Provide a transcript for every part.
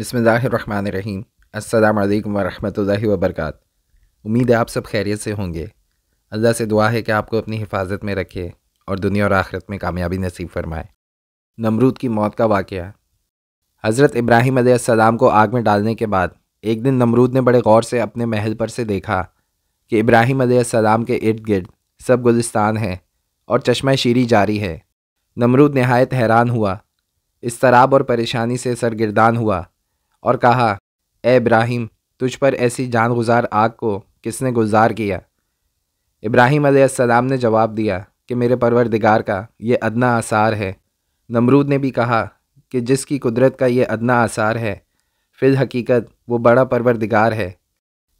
बसमीम् अल्लाम वरहमल वबरक उम्मीद है आप सब खैरियत से होंगे अल्लाह से दुआ है कि आपको अपनी हिफाजत में रखे और दुनिया और आखिरत में कामयाबी नसीब फरमाए नमरूद की मौत का वाक़ हज़रत इब्राहिम आसमाम को आग में डालने के बाद एक दिन नमरूद ने बड़े गौर से अपने महल पर से देखा कि इब्राहिम आसमाम के इर्द गिर्द सब गुलस्तान है और चश्मा शीरी जारी है नमरूद नहायत हैरान हुआ इस तराब और परेशानी से सरगिरदान हुआ और कहा ए इब्राहिम तुझ पर ऐसी जान गुजार आग को किसने गुजार किया इब्राहिम अलैहिस्सलाम ने जवाब दिया कि मेरे परवरदिगार का ये अदना आसार है नमरूद ने भी कहा कि जिसकी कुदरत का ये अदना आसार है फिल हकीकत वो बड़ा परवरदिगार है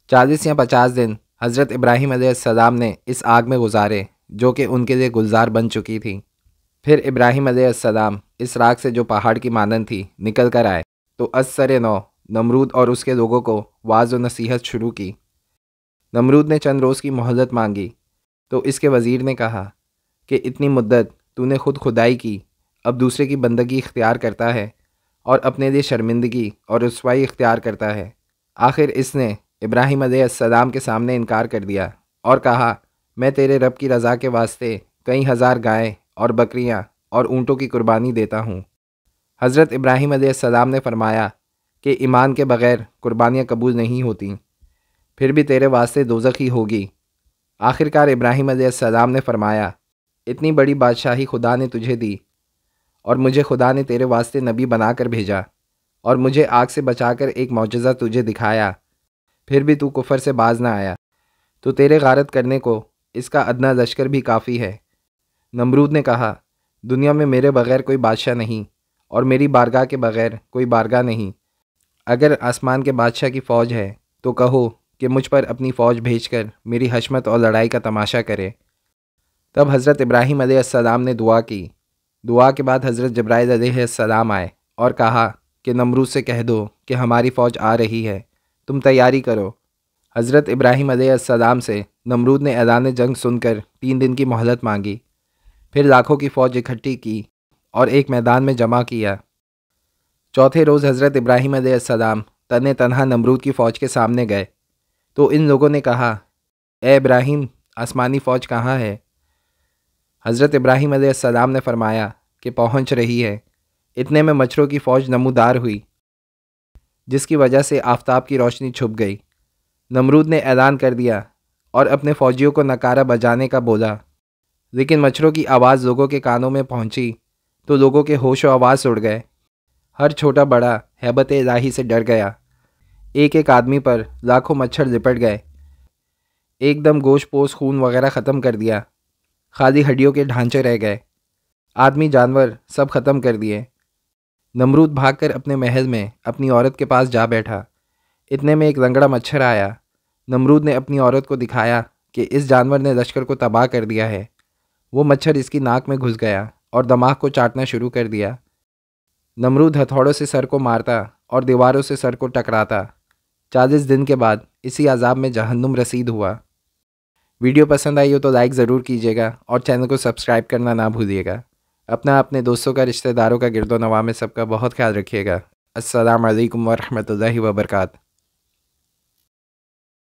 चालीस या पचास दिन हज़रत इब्राहिम अलैहिस्सलाम ने इस आग में गुजारे जो कि उनके लिए गुलजार बन चुकी थी फिर इब्राहिम अलैहिस्सलाम इस राग से जो पहाड़ की मानन थी निकल कर आए तो असर नौ नमरूद और उसके लोगों को वाज व नसीहत शुरू की नमरूद ने चंद रोज़ की मोहलत मांगी तो इसके वज़ीर ने कहा कि इतनी मुद्दत तूने खुद खुदाई की अब दूसरे की बंदगी इख्तियार करता है और अपने लिए शर्मिंदगी और रसवाई इख्तियार करता है आखिर इसने इब्राहिम अलैहिस्सलाम के सामने इनकार कर दिया और कहा मैं तेरे रब की रज़ा के वास्ते कई हज़ार गायें और बकरियां और ऊँटों की कुर्बानी देता हूँ हज़रत इब्राहिम सलाम ने फरमाया कि ईमान के बग़ैर कुर्बानियाँ कबूल नहीं होती फिर भी तेरे वास्ते दोजख ही होगी आखिरकार इब्राहिम सलाम ने फरमाया इतनी बड़ी बादशाही खुदा ने तुझे दी और मुझे खुदा ने तेरे वास्ते नबी बनाकर भेजा और मुझे आग से बचाकर एक मुजजा तुझे दिखाया फिर भी तू कुफर से बाज ना आया तो तेरे गारत करने को इसका अदना लश्कर भी काफ़ी है नमरूद ने कहा दुनिया में मेरे बग़ैर कोई बादशाह नहीं और मेरी बारगाह के बगैर कोई बारगाह नहीं अगर आसमान के बादशाह की फ़ौज है तो कहो कि मुझ पर अपनी फ़ौज भेजकर मेरी हशमत और लड़ाई का तमाशा करे तब हज़रत इब्राहिम अलैहिस्सलाम ने दुआ की दुआ के बाद हज़रत जब्राइल अलैहिस्सलाम आए और कहा कि नमरूद से कह दो कि हमारी फ़ौज आ रही है तुम तैयारी करो हज़रत इब्राहिम अलैहिस्सलाम से नमरूद ने ऐलान जंग सुनकर तीन दिन की मोहलत मांगी फिर लाखों की फ़ौज इकट्ठी की और एक मैदान में जमा किया चौथे रोज़ हज़रत इब्राहिम सदाम तन तनहा नमरूद की फ़ौज के सामने गए तो इन लोगों ने कहा ए इब्राहिम आसमानी फ़ौज कहाँ है हज़रत इब्राहिम सदाम ने फरमाया कि पहुँच रही है इतने में मच्छरों की फ़ौज नमूदार हुई जिसकी वजह से आफ्ताब की रोशनी छुप गई नमरूद ने ऐलान कर दिया और अपने फ़ौजियों को नकारा बजाने का बोला लेकिन मच्छरों की आवाज़ लोगों के कानों में पहुंची तो लोगों के होश और आवाज़ उड़ गए हर छोटा बड़ा हैबत इलाही से डर गया एक एक आदमी पर लाखों मच्छर लिपट गए एकदम गोश पोश खून वगैरह ख़त्म कर दिया खाली हड्डियों के ढांचे रह गए आदमी जानवर सब ख़त्म कर दिए नमरूद भागकर अपने महल में अपनी औरत के पास जा बैठा इतने में एक लंगड़ा मच्छर आया नमरूद ने अपनी औरत को दिखाया कि इस जानवर ने लश्कर को तबाह कर दिया है वो मच्छर इसकी नाक में घुस गया और दमाग को चाटना शुरू कर दिया नमरूद हथौड़ों से सर को मारता और दीवारों से सर को टकराता चालीस दिन के बाद इसी अजाब में जहन्नुम रसीद हुआ वीडियो पसंद आई हो तो लाइक ज़रूर कीजिएगा और चैनल को सब्सक्राइब करना ना भूलिएगा अपना अपने दोस्तों का रिश्तेदारों का गिरदो नवा में सबका बहुत ख्याल रखिएगा असलकम वरहमल वर्का